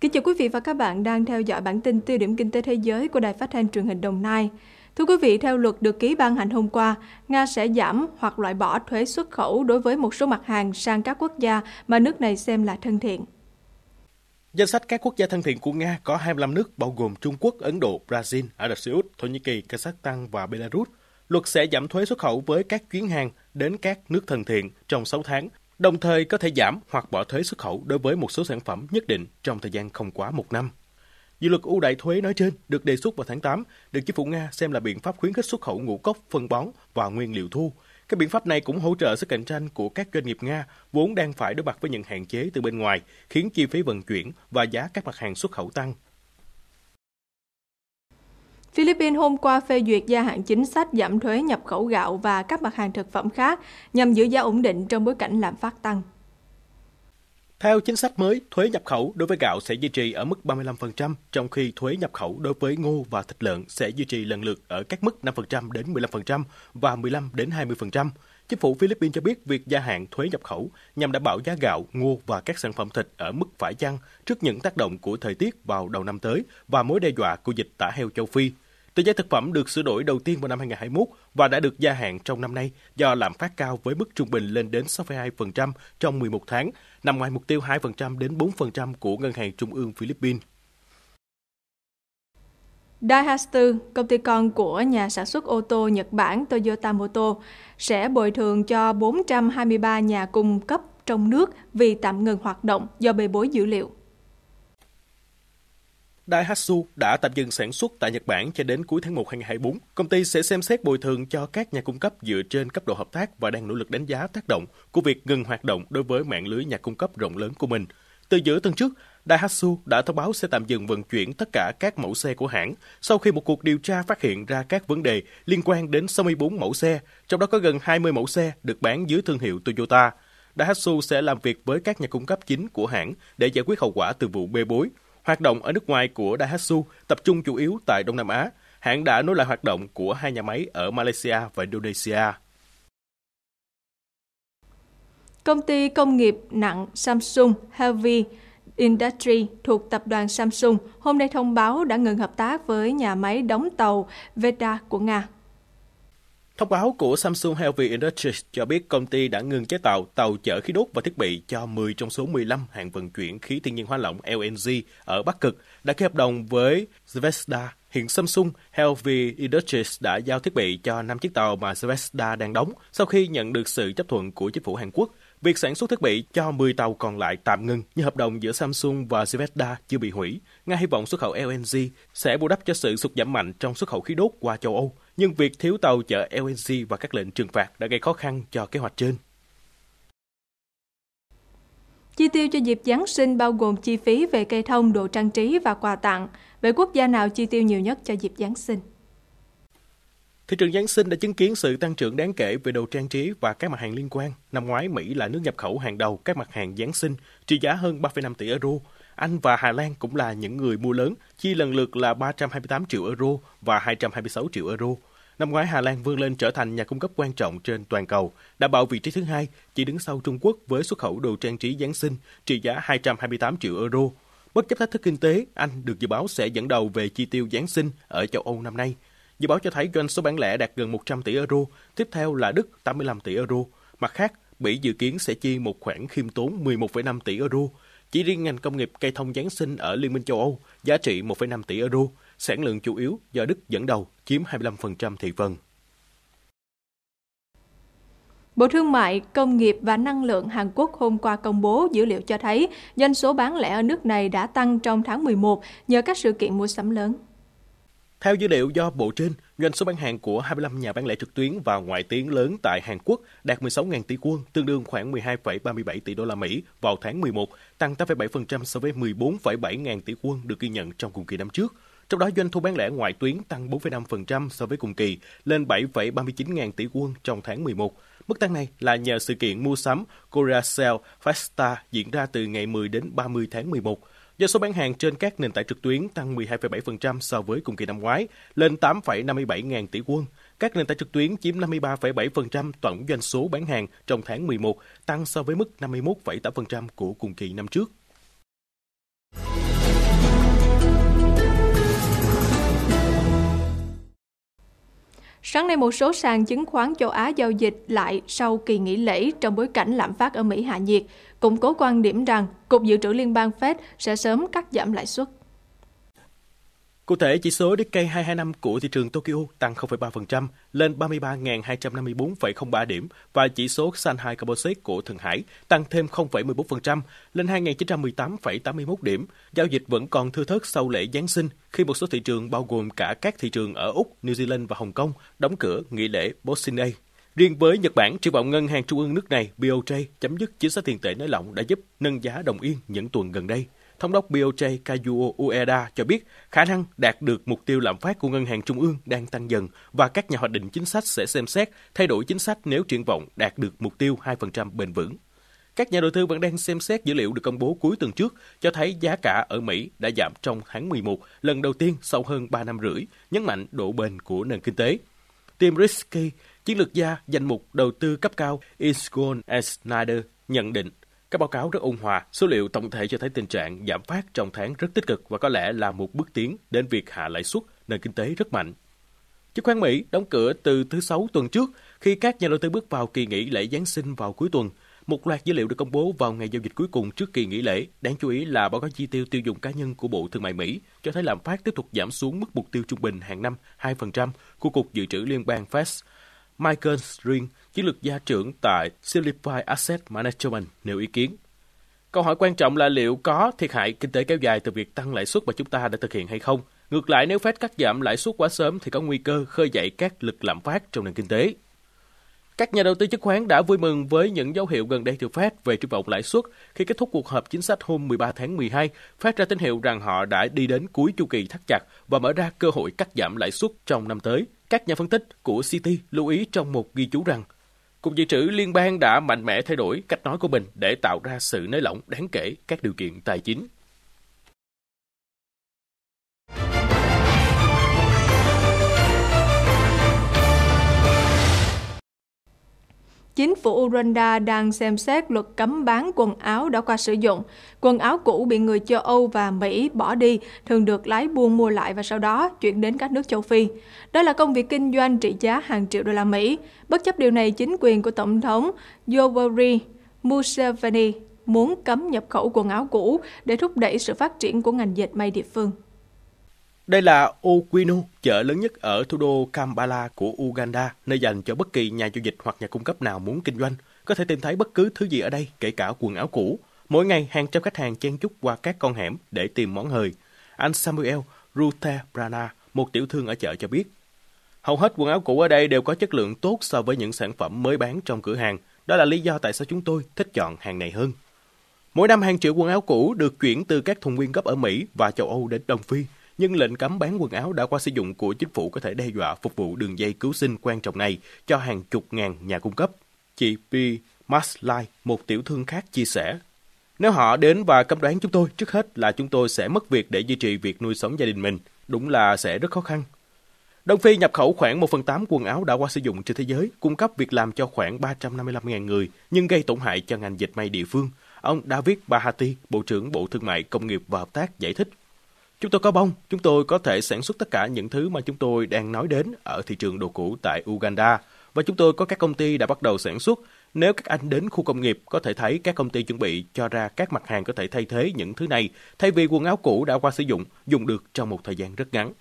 Kính chào quý vị và các bạn đang theo dõi bản tin tiêu điểm kinh tế thế giới của Đài Phát thanh truyền hình Đồng Nai. Thưa quý vị, theo luật được ký ban hành hôm qua, Nga sẽ giảm hoặc loại bỏ thuế xuất khẩu đối với một số mặt hàng sang các quốc gia mà nước này xem là thân thiện. Danh sách các quốc gia thân thiện của Nga có 25 nước bao gồm Trung Quốc, Ấn Độ, Brazil, Ả Rập Xê Út, Thổ Nhĩ Kỳ, Kazakhstan và Belarus. Luật sẽ giảm thuế xuất khẩu với các chuyến hàng đến các nước thân thiện trong 6 tháng, đồng thời có thể giảm hoặc bỏ thuế xuất khẩu đối với một số sản phẩm nhất định trong thời gian không quá một năm. Dự luật ưu đại thuế nói trên được đề xuất vào tháng 8, được chính phủ Nga xem là biện pháp khuyến khích xuất khẩu ngũ cốc, phân bón và nguyên liệu thô. Các biện pháp này cũng hỗ trợ sức cạnh tranh của các doanh nghiệp Nga vốn đang phải đối mặt với những hạn chế từ bên ngoài, khiến chi phí vận chuyển và giá các mặt hàng xuất khẩu tăng. Philippines hôm qua phê duyệt gia hạn chính sách giảm thuế nhập khẩu gạo và các mặt hàng thực phẩm khác nhằm giữ giá ổn định trong bối cảnh lạm phát tăng. Theo chính sách mới, thuế nhập khẩu đối với gạo sẽ duy trì ở mức 35%, trong khi thuế nhập khẩu đối với ngô và thịt lợn sẽ duy trì lần lượt ở các mức 5% đến 15% và 15 đến 20%. Chính phủ Philippines cho biết việc gia hạn thuế nhập khẩu nhằm đảm bảo giá gạo, ngô và các sản phẩm thịt ở mức phải chăng trước những tác động của thời tiết vào đầu năm tới và mối đe dọa của dịch tả heo châu Phi Tỷ giá thực phẩm được sửa đổi đầu tiên vào năm 2021 và đã được gia hạn trong năm nay do lạm phát cao với mức trung bình lên đến 6,2% trong 11 tháng, nằm ngoài mục tiêu 2% đến 4% của Ngân hàng Trung ương Philippines. Daihatsu, công ty con của nhà sản xuất ô tô Nhật Bản Toyota Motor, sẽ bồi thường cho 423 nhà cung cấp trong nước vì tạm ngừng hoạt động do bê bối dữ liệu. Daihatsu đã tạm dừng sản xuất tại Nhật Bản cho đến cuối tháng 1 2024. Công ty sẽ xem xét bồi thường cho các nhà cung cấp dựa trên cấp độ hợp tác và đang nỗ lực đánh giá tác động của việc ngừng hoạt động đối với mạng lưới nhà cung cấp rộng lớn của mình. Từ giữa tuần trước, Daihatsu đã thông báo sẽ tạm dừng vận chuyển tất cả các mẫu xe của hãng sau khi một cuộc điều tra phát hiện ra các vấn đề liên quan đến 64 mẫu xe, trong đó có gần 20 mẫu xe được bán dưới thương hiệu Toyota. Daihatsu sẽ làm việc với các nhà cung cấp chính của hãng để giải quyết hậu quả từ vụ bê bối – Hoạt động ở nước ngoài của Daihatsu tập trung chủ yếu tại Đông Nam Á. Hãng đã nối lại hoạt động của hai nhà máy ở Malaysia và Indonesia. Công ty công nghiệp nặng Samsung Heavy Industry thuộc tập đoàn Samsung hôm nay thông báo đã ngừng hợp tác với nhà máy đóng tàu Veda của Nga. Thông báo của Samsung Heavy Industries cho biết công ty đã ngừng chế tạo tàu chở khí đốt và thiết bị cho 10 trong số 15 hãng vận chuyển khí thiên nhiên hóa lỏng LNG ở Bắc Cực đã ký hợp đồng với Zvezda. Hiện Samsung Heavy Industries đã giao thiết bị cho 5 chiếc tàu mà Zvezda đang đóng sau khi nhận được sự chấp thuận của chính phủ Hàn Quốc Việc sản xuất thiết bị cho 10 tàu còn lại tạm ngưng, nhưng hợp đồng giữa Samsung và Zvezda chưa bị hủy. Nga hy vọng xuất khẩu LNG sẽ bù đắp cho sự sụt giảm mạnh trong xuất khẩu khí đốt qua châu Âu, nhưng việc thiếu tàu chở LNG và các lệnh trừng phạt đã gây khó khăn cho kế hoạch trên. Chi tiêu cho dịp Giáng sinh bao gồm chi phí về cây thông, đồ trang trí và quà tặng. Vậy quốc gia nào chi tiêu nhiều nhất cho dịp Giáng sinh? Thị trường Giáng sinh đã chứng kiến sự tăng trưởng đáng kể về đồ trang trí và các mặt hàng liên quan. Năm ngoái, Mỹ là nước nhập khẩu hàng đầu các mặt hàng Giáng sinh, trị giá hơn 3,5 tỷ euro. Anh và Hà Lan cũng là những người mua lớn, chi lần lượt là 328 triệu euro và 226 triệu euro. Năm ngoái, Hà Lan vươn lên trở thành nhà cung cấp quan trọng trên toàn cầu, đảm bảo vị trí thứ hai, chỉ đứng sau Trung Quốc với xuất khẩu đồ trang trí Giáng sinh trị giá 228 triệu euro. Bất chấp thách thức kinh tế, Anh được dự báo sẽ dẫn đầu về chi tiêu Giáng sinh ở châu Âu năm nay – Dự báo cho thấy doanh số bán lẻ đạt gần 100 tỷ euro, tiếp theo là Đức 85 tỷ euro. Mặt khác, Mỹ dự kiến sẽ chi một khoản khiêm tốn 11,5 tỷ euro. Chỉ riêng ngành công nghiệp cây thông Giáng sinh ở Liên minh châu Âu giá trị 1,5 tỷ euro, sản lượng chủ yếu do Đức dẫn đầu chiếm 25% thị phần. Bộ Thương mại, Công nghiệp và Năng lượng Hàn Quốc hôm qua công bố dữ liệu cho thấy doanh số bán lẻ ở nước này đã tăng trong tháng 11 nhờ các sự kiện mua sắm lớn. Theo dữ liệu do Bộ trên, doanh số bán hàng của 25 nhà bán lẻ trực tuyến và ngoại tuyến lớn tại Hàn Quốc đạt 16.000 tỷ won, tương đương khoảng 12,37 tỷ đô la Mỹ vào tháng 11, tăng 8,7% so với 14,7 ngàn tỷ won được ghi nhận trong cùng kỳ năm trước. Trong đó, doanh thu bán lẻ ngoại tuyến tăng 4,5% so với cùng kỳ, lên 7,39 ngàn tỷ won trong tháng 11. Mức tăng này là nhờ sự kiện mua sắm Korea Sale Festa diễn ra từ ngày 10 đến 30 tháng 11. Doanh số bán hàng trên các nền tảng trực tuyến tăng 12,7% so với cùng kỳ năm ngoái, lên 8,57 ngàn tỷ quân, Các nền tảng trực tuyến chiếm 53,7% tổng doanh số bán hàng trong tháng 11, tăng so với mức 51,8% của cùng kỳ năm trước. Sáng nay một số sàn chứng khoán châu Á giao dịch lại sau kỳ nghỉ lễ trong bối cảnh lạm phát ở Mỹ hạ nhiệt, củng cố quan điểm rằng Cục Dự trữ Liên bang Fed sẽ sớm cắt giảm lãi suất. Cụ thể, chỉ số Nikkei 225 của thị trường Tokyo tăng 0,3% lên 33.254,03 điểm và chỉ số Shanghai Composite của Thượng Hải tăng thêm 0,14% lên 2.918,81 điểm. Giao dịch vẫn còn thưa thớt sau lễ Giáng sinh khi một số thị trường bao gồm cả các thị trường ở Úc, New Zealand và Hồng Kông đóng cửa nghỉ lễ Boxing Day. Riêng với Nhật Bản, triển vọng ngân hàng trung ương nước này BOJ chấm dứt chính sách tiền tệ nới lỏng đã giúp nâng giá đồng yên những tuần gần đây thống đốc BOJ Kazuo Ueda cho biết khả năng đạt được mục tiêu lạm phát của Ngân hàng Trung ương đang tăng dần và các nhà hoạch định chính sách sẽ xem xét thay đổi chính sách nếu triển vọng đạt được mục tiêu 2% bền vững. Các nhà đầu tư vẫn đang xem xét dữ liệu được công bố cuối tuần trước cho thấy giá cả ở Mỹ đã giảm trong tháng 11 lần đầu tiên sau hơn 3 năm rưỡi, nhấn mạnh độ bền của nền kinh tế. Tim Risky, chiến lược gia danh mục đầu tư cấp cao Isgon Snyder nhận định các báo cáo rất ôn hòa, số liệu tổng thể cho thấy tình trạng giảm phát trong tháng rất tích cực và có lẽ là một bước tiến đến việc hạ lãi suất nền kinh tế rất mạnh. Chứng khoán Mỹ đóng cửa từ thứ Sáu tuần trước khi các nhà đầu tư bước vào kỳ nghỉ lễ Giáng sinh vào cuối tuần. Một loạt dữ liệu được công bố vào ngày giao dịch cuối cùng trước kỳ nghỉ lễ. Đáng chú ý là báo cáo chi tiêu tiêu dùng cá nhân của Bộ Thương mại Mỹ cho thấy lạm phát tiếp tục giảm xuống mức mục tiêu trung bình hàng năm 2% của Cục Dự trữ Liên bang Fed Michael String, chiến lược gia trưởng tại Silipine Asset Management, nêu ý kiến. Câu hỏi quan trọng là liệu có thiệt hại kinh tế kéo dài từ việc tăng lãi suất mà chúng ta đã thực hiện hay không? Ngược lại, nếu Fed cắt giảm lãi suất quá sớm thì có nguy cơ khơi dậy các lực lạm phát trong nền kinh tế. Các nhà đầu tư chứng khoán đã vui mừng với những dấu hiệu gần đây từ Fed về triển vọng lãi suất khi kết thúc cuộc họp chính sách hôm 13 tháng 12, Fed ra tín hiệu rằng họ đã đi đến cuối chu kỳ thắt chặt và mở ra cơ hội cắt giảm lãi suất trong năm tới. Các nhà phân tích của City lưu ý trong một ghi chú rằng, Cục Dự trữ Liên bang đã mạnh mẽ thay đổi cách nói của mình để tạo ra sự nới lỏng đáng kể các điều kiện tài chính chính phủ Uganda đang xem xét luật cấm bán quần áo đã qua sử dụng. Quần áo cũ bị người châu Âu và Mỹ bỏ đi thường được lái buôn mua lại và sau đó chuyển đến các nước châu Phi. Đó là công việc kinh doanh trị giá hàng triệu đô la Mỹ. Bất chấp điều này, chính quyền của Tổng thống Yoweri Museveni muốn cấm nhập khẩu quần áo cũ để thúc đẩy sự phát triển của ngành dệt may địa phương. Đây là Okwino, chợ lớn nhất ở thủ đô Kampala của Uganda, nơi dành cho bất kỳ nhà du dịch hoặc nhà cung cấp nào muốn kinh doanh. Có thể tìm thấy bất cứ thứ gì ở đây, kể cả quần áo cũ. Mỗi ngày, hàng trăm khách hàng chen chúc qua các con hẻm để tìm món hời. Anh Samuel Rute Brana, một tiểu thương ở chợ cho biết. Hầu hết quần áo cũ ở đây đều có chất lượng tốt so với những sản phẩm mới bán trong cửa hàng. Đó là lý do tại sao chúng tôi thích chọn hàng này hơn. Mỗi năm hàng triệu quần áo cũ được chuyển từ các thùng nguyên gấp ở Mỹ và châu Âu đến Đông Phi nhưng lệnh cấm bán quần áo đã qua sử dụng của chính phủ có thể đe dọa phục vụ đường dây cứu sinh quan trọng này cho hàng chục ngàn nhà cung cấp. Chị P. Maslai, một tiểu thương khác chia sẻ, nếu họ đến và cấm đoán chúng tôi, trước hết là chúng tôi sẽ mất việc để duy trì việc nuôi sống gia đình mình. Đúng là sẽ rất khó khăn. Đông Phi nhập khẩu khoảng 1 phần 8 quần áo đã qua sử dụng trên thế giới, cung cấp việc làm cho khoảng 355.000 người, nhưng gây tổn hại cho ngành dịch may địa phương. Ông David Bahati, Bộ trưởng Bộ Thương mại, Công nghiệp và Hợp tác giải thích Chúng tôi có bông, chúng tôi có thể sản xuất tất cả những thứ mà chúng tôi đang nói đến ở thị trường đồ cũ tại Uganda. Và chúng tôi có các công ty đã bắt đầu sản xuất. Nếu các anh đến khu công nghiệp, có thể thấy các công ty chuẩn bị cho ra các mặt hàng có thể thay thế những thứ này, thay vì quần áo cũ đã qua sử dụng, dùng được trong một thời gian rất ngắn.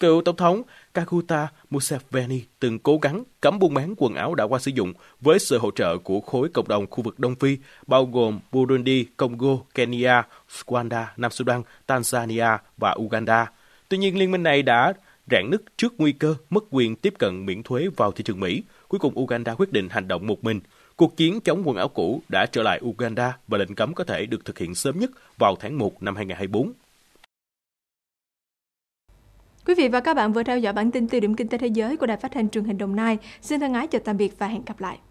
Cựu Tổng thống Kakuta Museveni từng cố gắng cấm buôn bán quần áo đã qua sử dụng với sự hỗ trợ của khối cộng đồng khu vực Đông Phi, bao gồm Burundi, Congo, Kenya, Rwanda, Nam Sudan, Tanzania và Uganda. Tuy nhiên, liên minh này đã rạn nứt trước nguy cơ mất quyền tiếp cận miễn thuế vào thị trường Mỹ. Cuối cùng, Uganda quyết định hành động một mình. Cuộc chiến chống quần áo cũ đã trở lại Uganda và lệnh cấm có thể được thực hiện sớm nhất vào tháng 1 năm 2024. Quý vị và các bạn vừa theo dõi bản tin tiêu điểm kinh tế thế giới của Đài Phát thanh truyền hình Đồng Nai. Xin thân ái chào tạm biệt và hẹn gặp lại.